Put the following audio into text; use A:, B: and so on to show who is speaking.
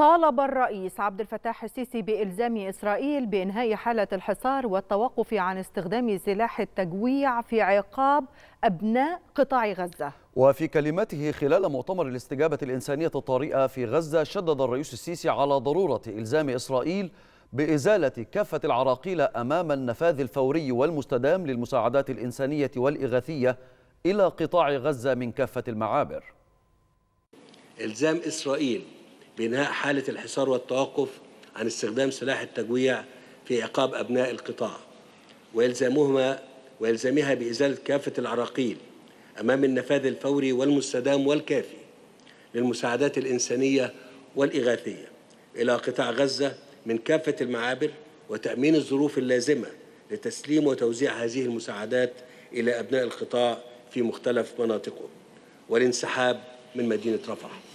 A: طالب الرئيس عبد الفتاح السيسي بإلزام إسرائيل بإنهاء حالة الحصار والتوقف عن استخدام سلاح التجويع في عقاب أبناء قطاع غزة
B: وفي كلمته خلال مؤتمر الاستجابة الإنسانية الطارئة في غزة شدد الرئيس السيسي على ضرورة إلزام إسرائيل بإزالة كافة العراقيل أمام النفاذ الفوري والمستدام للمساعدات الإنسانية والإغاثية إلى قطاع غزة من كافة المعابر
C: إلزام إسرائيل بناء حالة الحصار والتوقف عن استخدام سلاح التجويع في عقاب أبناء القطاع ويلزمهما ويلزمها بإزالة كافة العراقيل أمام النفاذ الفوري والمستدام والكافي للمساعدات الإنسانية والإغاثية إلى قطاع غزة من كافة المعابر وتأمين الظروف اللازمة لتسليم وتوزيع هذه المساعدات إلى أبناء القطاع في مختلف مناطقه والانسحاب من مدينة رفح